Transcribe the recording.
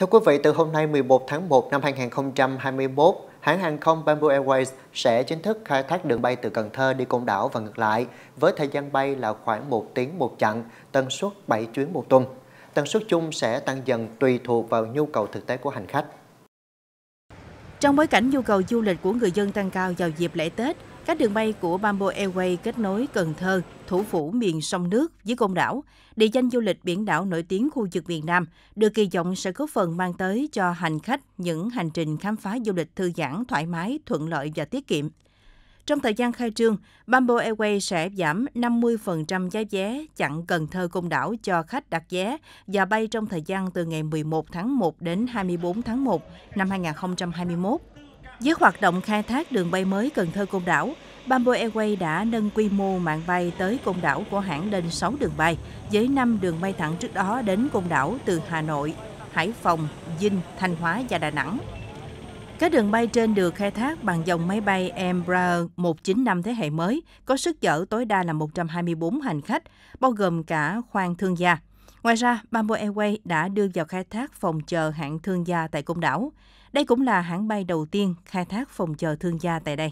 Thưa quý vị, từ hôm nay 11 tháng 1 năm 2021, hãng hàng không Bamboo Airways sẽ chính thức khai thác đường bay từ Cần Thơ đi Côn Đảo và ngược lại, với thời gian bay là khoảng 1 tiếng một chặng, tần suất 7 chuyến một tuần. Tần suất chung sẽ tăng dần tùy thuộc vào nhu cầu thực tế của hành khách. Trong bối cảnh nhu cầu du lịch của người dân tăng cao vào dịp lễ Tết, các đường bay của Bamboo Airways kết nối Cần Thơ, thủ phủ miền sông nước với Côn Đảo, địa danh du lịch biển đảo nổi tiếng khu vực miền Nam, được kỳ vọng sẽ góp phần mang tới cho hành khách những hành trình khám phá du lịch thư giãn, thoải mái, thuận lợi và tiết kiệm. Trong thời gian khai trương, Bamboo Airways sẽ giảm 50% giá vé chặn Cần Thơ Côn Đảo cho khách đặt vé và bay trong thời gian từ ngày 11 tháng 1 đến 24 tháng 1 năm 2021. Với hoạt động khai thác đường bay mới Cần Thơ Côn Đảo, Bamboo Airways đã nâng quy mô mạng bay tới Côn Đảo của hãng lên 6 đường bay, với 5 đường bay thẳng trước đó đến Côn Đảo từ Hà Nội, Hải Phòng, Vinh, Thanh Hóa và Đà Nẵng. Các đường bay trên được khai thác bằng dòng máy bay Embraer 195 thế hệ mới, có sức chở tối đa là 124 hành khách, bao gồm cả khoang thương gia. Ngoài ra, Bamboo Airways đã đưa vào khai thác phòng chờ hạng thương gia tại Côn Đảo. Đây cũng là hãng bay đầu tiên khai thác phòng chờ thương gia tại đây.